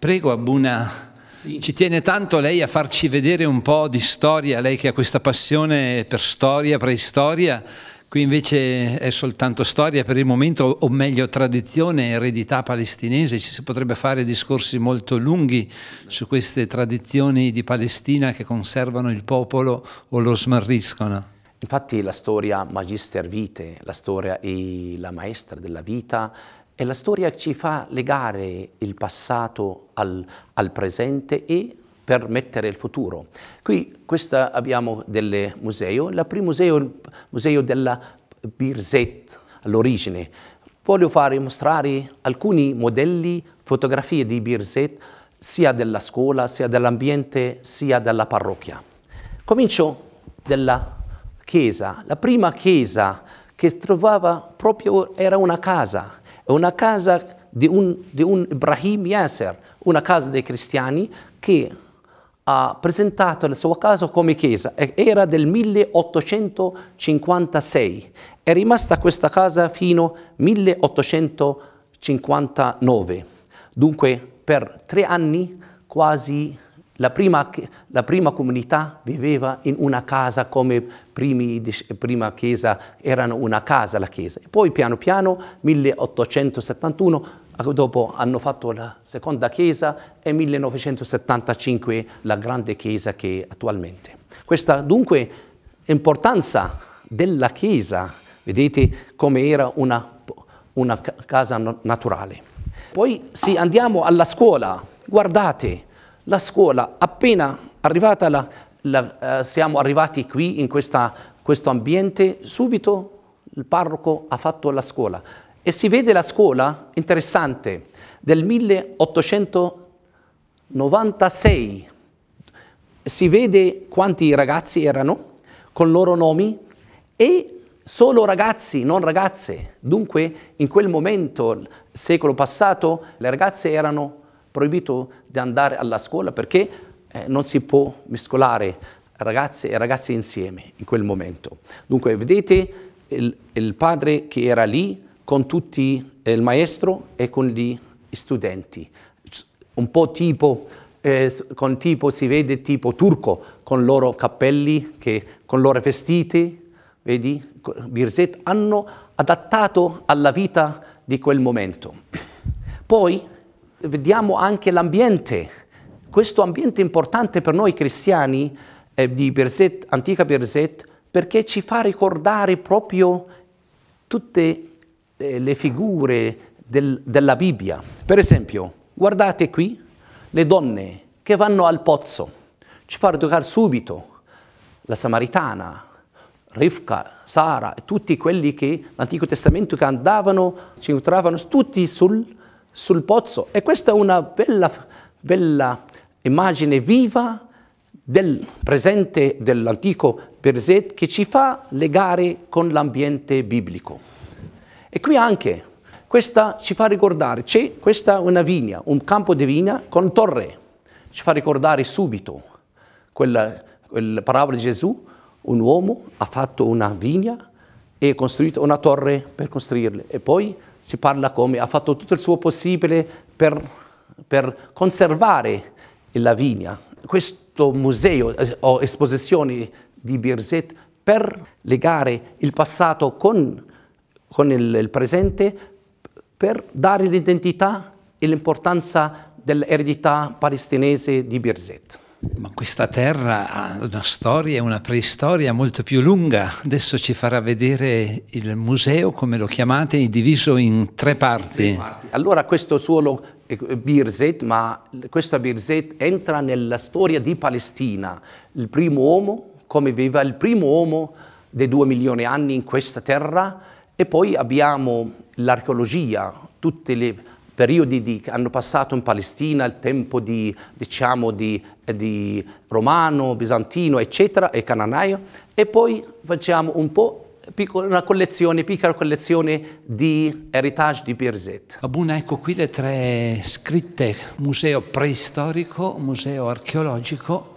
Prego Abuna. Sì. Ci tiene tanto lei a farci vedere un po' di storia, lei che ha questa passione per storia, preistoria, qui invece è soltanto storia per il momento, o meglio tradizione, eredità palestinese, ci si potrebbe fare discorsi molto lunghi su queste tradizioni di Palestina che conservano il popolo o lo smarriscono. Infatti la storia magister vitae, la storia è la maestra della vita, e la storia ci fa legare il passato al, al presente e permettere il futuro. Qui questa abbiamo del museo, il primo museo è il museo della Birzet, all'origine. Voglio fare mostrare alcuni modelli, fotografie di Birzet, sia della scuola, sia dell'ambiente, sia della parrocchia. Comincio dalla chiesa. La prima chiesa che trovava proprio era una casa è una casa di un, di un Ibrahim Yasser, una casa dei cristiani che ha presentato la sua casa come chiesa, era del 1856, è rimasta questa casa fino al 1859, dunque per tre anni quasi la prima, la prima, comunità viveva in una casa come primi, prima chiesa, era una casa la chiesa. Poi piano piano, 1871, dopo hanno fatto la seconda chiesa e 1975 la grande chiesa che attualmente. Questa dunque importanza della chiesa, vedete come era una, una casa naturale. Poi se andiamo alla scuola, guardate, la scuola, appena arrivata la, la, eh, siamo arrivati qui in questa, questo ambiente, subito il parroco ha fatto la scuola. E si vede la scuola, interessante, del 1896. Si vede quanti ragazzi erano, con i loro nomi, e solo ragazzi, non ragazze. Dunque, in quel momento, secolo passato, le ragazze erano proibito di andare alla scuola perché eh, non si può mescolare ragazze e ragazzi insieme in quel momento. Dunque vedete il, il padre che era lì con tutti, eh, il maestro e con gli studenti, un po' tipo eh, con tipo si vede tipo turco, con i loro cappelli, che, con i loro vestiti, vedi, Birzet, hanno adattato alla vita di quel momento. Poi vediamo anche l'ambiente. Questo ambiente importante per noi cristiani eh, di Birzet, antica Berset, perché ci fa ricordare proprio tutte eh, le figure del, della Bibbia. Per esempio, guardate qui le donne che vanno al pozzo, ci fa educare subito la Samaritana, Rifka, Sara, tutti quelli che l'Antico Testamento che andavano, ci incontravano tutti sul pozzo sul pozzo. E questa è una bella, bella immagine viva del presente dell'antico Perzet che ci fa legare con l'ambiente biblico. E qui anche, questa ci fa ricordare, c'è questa una vigna, un campo di vigna con torre, ci fa ricordare subito quella, quella parabola di Gesù, un uomo ha fatto una vigna e ha costruito una torre per costruirla e poi si parla come ha fatto tutto il suo possibile per, per conservare la vigna. Questo museo eh, o esposizione di Birzet per legare il passato con, con il, il presente, per dare l'identità e l'importanza dell'eredità palestinese di Birzet ma questa terra ha una storia una preistoria molto più lunga. Adesso ci farà vedere il museo, come lo chiamate, diviso in tre parti. Allora questo suolo è eh, Birzet, ma questa Birzet entra nella storia di Palestina. Il primo uomo, come viveva il primo uomo dei due milioni di anni in questa terra, e poi abbiamo l'archeologia, tutte le periodi di, che hanno passato in Palestina, il tempo di, diciamo, di, di romano, bizantino, eccetera, e cananaio, e poi facciamo un po' una collezione, piccola collezione di heritage di Birzet. Abuna, ecco qui le tre scritte, museo preistorico, museo archeologico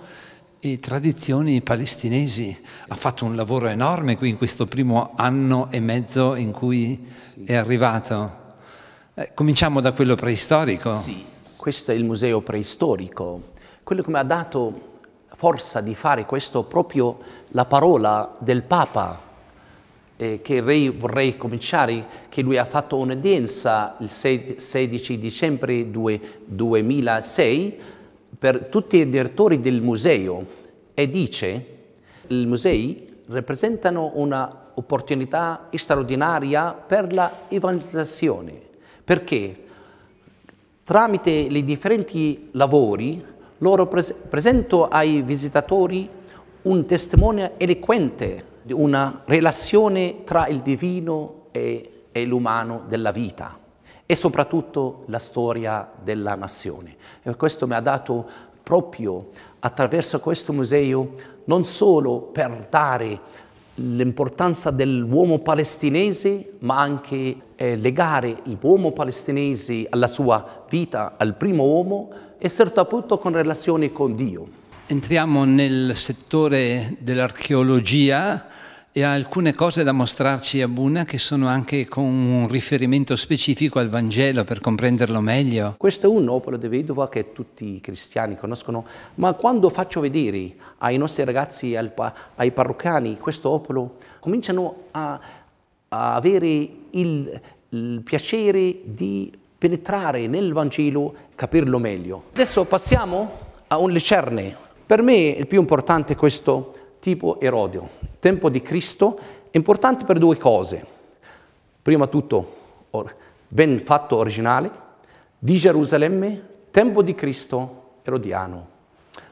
e tradizioni palestinesi. Ha fatto un lavoro enorme qui in questo primo anno e mezzo in cui sì. è arrivato. Eh, cominciamo da quello preistorico. Sì, questo è il museo preistorico. Quello che mi ha dato forza di fare questo proprio la parola del Papa eh, che re, vorrei cominciare, che lui ha fatto un'udienza il 16 dicembre 2006 per tutti i direttori del museo e dice i musei rappresentano un'opportunità straordinaria per l'evangelizzazione perché tramite i differenti lavori loro pres presento ai visitatori un testimone eloquente di una relazione tra il divino e, e l'umano della vita e soprattutto la storia della nazione. E questo mi ha dato proprio attraverso questo museo non solo per dare l'importanza dell'uomo palestinese, ma anche eh, legare l'uomo palestinese alla sua vita, al primo uomo, e soprattutto punto con relazioni con Dio. Entriamo nel settore dell'archeologia, e ha alcune cose da mostrarci a Buna che sono anche con un riferimento specifico al Vangelo per comprenderlo meglio. Questo è un opolo di vedova che tutti i cristiani conoscono, ma quando faccio vedere ai nostri ragazzi, ai parrucani, questo opolo, cominciano a, a avere il, il piacere di penetrare nel Vangelo, capirlo meglio. Adesso passiamo a un licerne. Per me il più importante è questo tipo Erodio tempo di Cristo è importante per due cose. Prima di tutto, ben fatto originale, di Gerusalemme, tempo di Cristo erodiano.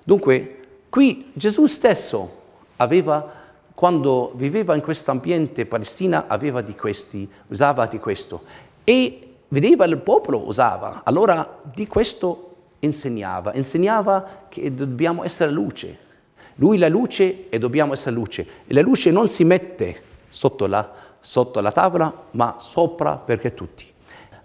Dunque, qui Gesù stesso aveva, quando viveva in questo ambiente palestina, aveva di questi, usava di questo. E vedeva il popolo usava. Allora di questo insegnava. Insegnava che dobbiamo essere luce, lui è la luce e dobbiamo essere luce. E la luce non si mette sotto la, sotto la tavola, ma sopra perché tutti.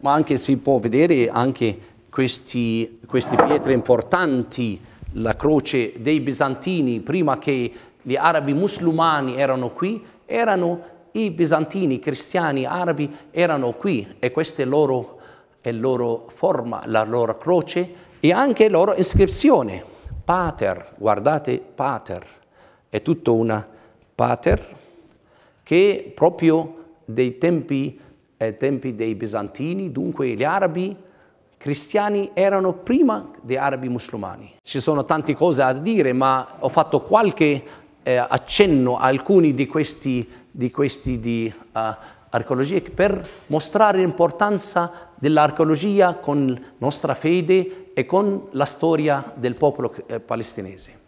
Ma anche si può vedere anche questi, queste pietre importanti, la croce dei bizantini, prima che gli arabi musulmani erano qui, erano i bizantini, cristiani, arabi, erano qui e questa è la loro, loro forma, la loro croce e anche la loro iscrizione pater, guardate pater, è tutto un pater che proprio dei tempi, eh, tempi dei bizantini, dunque gli arabi cristiani erano prima dei arabi musulmani. Ci sono tante cose da dire, ma ho fatto qualche eh, accenno a alcuni di questi, di, questi, di uh, archeologiche per mostrare l'importanza dell'archeologia con la nostra fede e con la storia del popolo eh, palestinese.